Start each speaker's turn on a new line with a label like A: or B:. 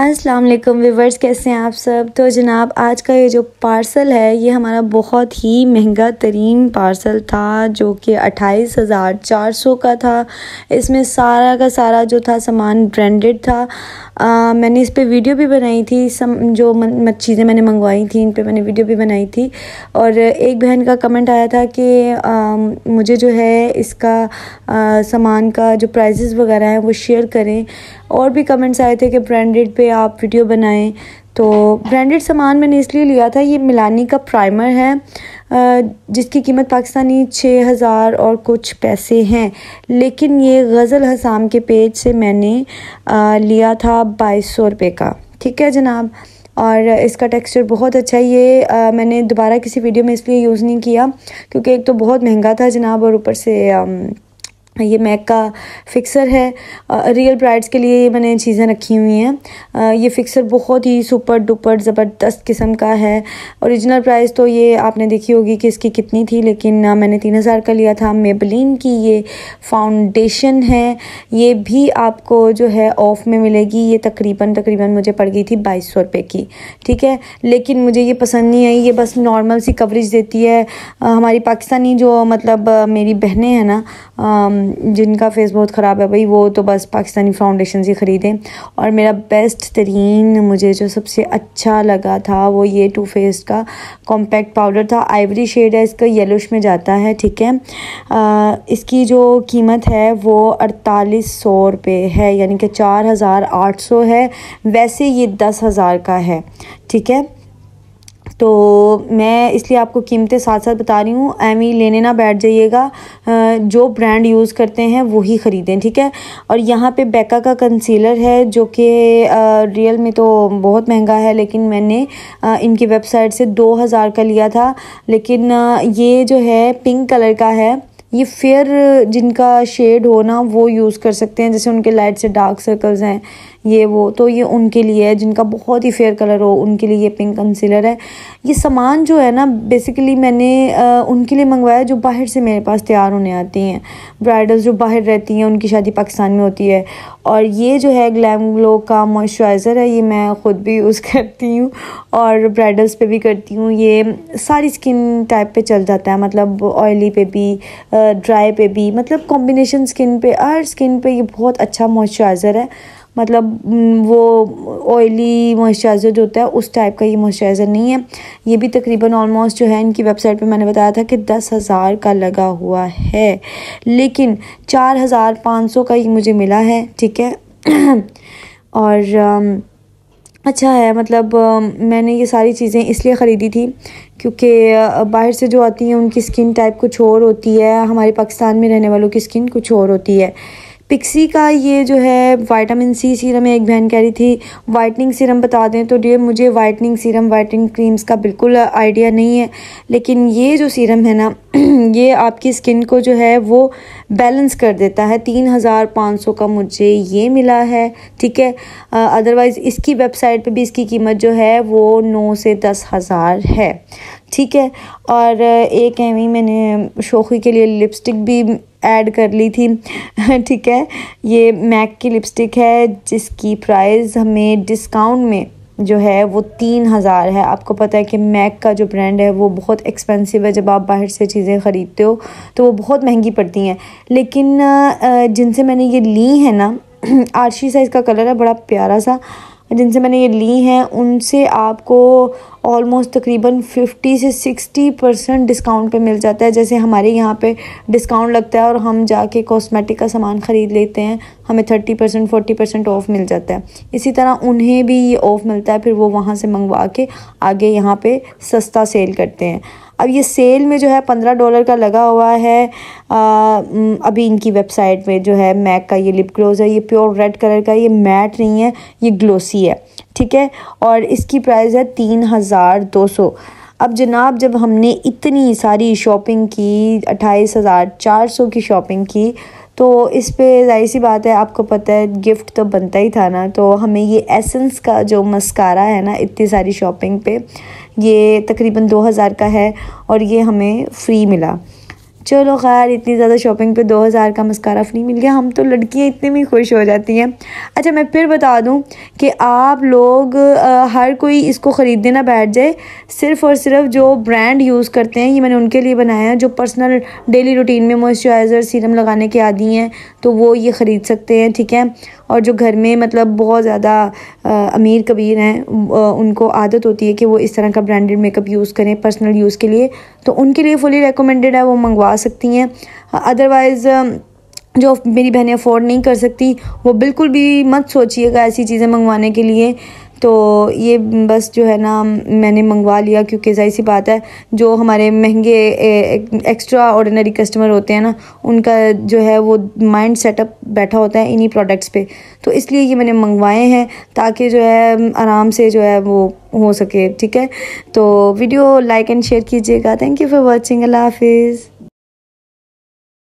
A: अस्सलाम वालेकुम व्यूवर्स कैसे हैं आप सब तो जनाब आज का ये जो पार्सल है ये हमारा बहुत ही महंगा तरीन पार्सल था जो कि अट्ठाईस हज़ार चार सौ का था इसमें सारा का सारा जो था सामान ब्रांडेड था आ, मैंने इस पर वीडियो भी बनाई थी सम जो चीज़ें मैंने मंगवाई थी इन पर मैंने वीडियो भी बनाई थी और एक बहन का कमेंट आया था कि आ, मुझे जो है इसका सामान का जो प्राइजेस वगैरह हैं वो शेयर करें और भी कमेंट्स आए थे कि ब्रांडेड पे आप वीडियो बनाएं तो ब्रांडेड सामान मैंने इसलिए लिया था ये मिलानी का प्राइमर है जिसकी कीमत पाकिस्तानी छः हज़ार और कुछ पैसे हैं लेकिन ये गज़ल हसाम के पेज से मैंने लिया था बाईस सौ रुपये का ठीक है जनाब और इसका टेक्सचर बहुत अच्छा है ये आ, मैंने दोबारा किसी वीडियो में इसलिए यूज़ नहीं किया क्योंकि एक तो बहुत महंगा था जनाब और ऊपर से आ, ये मैक का फिक्सर है रियल ब्राइड्स के लिए ये मैंने चीज़ें रखी हुई हैं ये फिक्सर बहुत ही सुपर डुपर ज़बरदस्त किस्म का है ओरिजिनल प्राइस तो ये आपने देखी होगी कि इसकी कितनी थी लेकिन मैंने तीन हज़ार का लिया था मेबलिन की ये फाउंडेशन है ये भी आपको जो है ऑफ में मिलेगी ये तकरीबन तकरीबन मुझे पड़ गई थी बाईस सौ रुपये की ठीक है लेकिन मुझे ये पसंद नहीं आई ये बस नॉर्मल सी कवरेज देती है हमारी पाकिस्तानी जो मतलब मेरी बहनें हैं ना Um, जिनका फेस बहुत ख़राब है भाई वो तो बस पाकिस्तानी फाउंडेशन से ख़रीदें और मेरा बेस्ट तरीन मुझे जो सबसे अच्छा लगा था वो ये टू फेस का कॉम्पैक्ट पाउडर था आइवरी शेड है इसका येलोश में जाता है ठीक है आ, uh, इसकी जो कीमत है वो अड़तालीस सौ रुपये है यानी कि चार हज़ार आठ सौ है वैसे ये दस हज़ार का है ठीक है तो मैं इसलिए आपको कीमतें साथ साथ बता रही हूँ एम लेने ना बैठ जाइएगा जो ब्रांड यूज़ करते हैं वही ख़रीदें ठीक है और यहाँ पे बेका का कंसीलर है जो कि रियल में तो बहुत महंगा है लेकिन मैंने इनकी वेबसाइट से दो हज़ार का लिया था लेकिन ये जो है पिंक कलर का है ये फेयर जिनका शेड हो ना वो यूज़ कर सकते हैं जैसे उनके लाइट से डार्क सर्कल्स हैं ये वो तो ये उनके लिए है जिनका बहुत ही फेयर कलर हो उनके लिए ये पिंक कंसीलर है ये सामान जो है ना बेसिकली मैंने आ, उनके लिए मंगवाया जो बाहर से मेरे पास तैयार होने आती हैं ब्राइडल्स जो बाहर रहती हैं उनकी शादी पाकिस्तान में होती है और ये जो है ग्लैम ग्लो का मॉइस्चराइज़र है ये मैं ख़ुद भी यूज़ करती हूँ और ब्राइडल्स पे भी करती हूँ ये सारी स्किन टाइप पे चल जाता है मतलब ऑयली पे भी ड्राई पे भी मतलब कॉम्बिनेशन स्किन पे हर स्किन पे ये बहुत अच्छा मॉइस्चराइज़र है मतलब वो ऑयली मॉइस्चराइज़र जो होता है उस टाइप का ये मॉइस्चराइज़र नहीं है ये भी तकरीबन ऑलमोस्ट जो है इनकी वेबसाइट पे मैंने बताया था कि दस हज़ार का लगा हुआ है लेकिन चार हज़ार पाँच सौ का ये मुझे मिला है ठीक है और अच्छा है मतलब मैंने ये सारी चीज़ें इसलिए ख़रीदी थी क्योंकि बाहर से जो आती हैं उनकी स्किन टाइप कुछ और होती है हमारे पाकिस्तान में रहने वालों की स्किन कुछ और होती है पिक्सी का ये जो है वाइटामिन सी सीरम है एक बहन कह रही थी वाइटनिंग सीरम बता दें तो डियर मुझे वाइटनिंग सीरम वाइटनिंग क्रीम्स का बिल्कुल आइडिया नहीं है लेकिन ये जो सीरम है ना ये आपकी स्किन को जो है वो बैलेंस कर देता है तीन हज़ार पाँच सौ का मुझे ये मिला है ठीक है अदरवाइज़ इसकी वेबसाइट पे भी इसकी कीमत जो है वो नौ से दस हज़ार है ठीक है और एक एवी मैंने शोखी के लिए लिपस्टिक भी ऐड कर ली थी ठीक है ये मैक की लिपस्टिक है जिसकी प्राइस हमें डिस्काउंट में जो है वो तीन हज़ार है आपको पता है कि मैक का जो ब्रांड है वो बहुत एक्सपेंसिव है जब आप बाहर से चीज़ें ख़रीदते हो तो वो बहुत महंगी पड़ती हैं लेकिन जिनसे मैंने ये ली है ना आरशी साइज़ का कलर है बड़ा प्यारा सा जिनसे मैंने ये ली हैं उनसे आपको ऑलमोस्ट तकरीबन 50 से 60 परसेंट डिस्काउंट पे मिल जाता है जैसे हमारे यहाँ पे डिस्काउंट लगता है और हम जाके कॉस्मेटिक का सामान ख़रीद लेते हैं हमें 30 परसेंट फोर्टी परसेंट ऑफ़ मिल जाता है इसी तरह उन्हें भी ये ऑफ़ मिलता है फिर वो वहाँ से मंगवा के आगे यहाँ पे सस्ता सेल करते हैं अब ये सेल में जो है पंद्रह डॉलर का लगा हुआ है आ, अभी इनकी वेबसाइट में जो है मैक का ये लिप ग्लोज है ये प्योर रेड कलर का ये मैट नहीं है ये ग्लोसी है ठीक है और इसकी प्राइस है तीन हज़ार दो सौ अब जनाब जब हमने इतनी सारी शॉपिंग की अट्ठाईस हज़ार चार सौ की शॉपिंग की तो इस पर जाहिर सी बात है आपको पता है गिफ्ट तो बनता ही था ना तो हमें ये एसेंस का जो मस्कारा है ना इतनी सारी शॉपिंग पे ये तकरीबन 2000 का है और ये हमें फ्री मिला चलो खैर इतनी ज़्यादा शॉपिंग पे 2000 का मस्कारा फ्री मिल गया हम तो लड़कियाँ इतनी भी खुश हो जाती हैं अच्छा मैं फिर बता दूँ कि आप लोग आ, हर कोई इसको ख़रीदने ना बैठ जाए सिर्फ़ और सिर्फ जो ब्रांड यूज़ करते हैं ये मैंने उनके लिए बनाया है जो पर्सनल डेली रूटीन में मॉइस्चराइज़र सीरम लगाने के आदि हैं तो वो ये ख़रीद सकते हैं ठीक है और जो घर में मतलब बहुत ज़्यादा अमीर कबीर हैं उनको आदत होती है कि वो इस तरह का ब्रांडेड मेकअप यूज़ करें पर्सनल यूज़ के लिए तो उनके लिए फुली रिकमेंडेड है वो मंगवा सकती हैं अदरवाइज़ जो मेरी बहनें अफोर्ड नहीं कर सकती वो बिल्कुल भी मत सोचिएगा ऐसी चीज़ें मंगवाने के लिए तो ये बस जो है ना मैंने मंगवा लिया क्योंकि जाहिर सी बात है जो हमारे महंगे एक्स्ट्रा ऑर्डिनरी कस्टमर होते हैं ना उनका जो है वो माइंड सेटअप बैठा होता है इन्हीं प्रोडक्ट्स पे तो इसलिए ये मैंने मंगवाए हैं ताकि जो है आराम से जो है वो हो सके ठीक है तो वीडियो लाइक एंड शेयर कीजिएगा थैंक यू फॉर वॉचिंग अल्लाह हाफिज़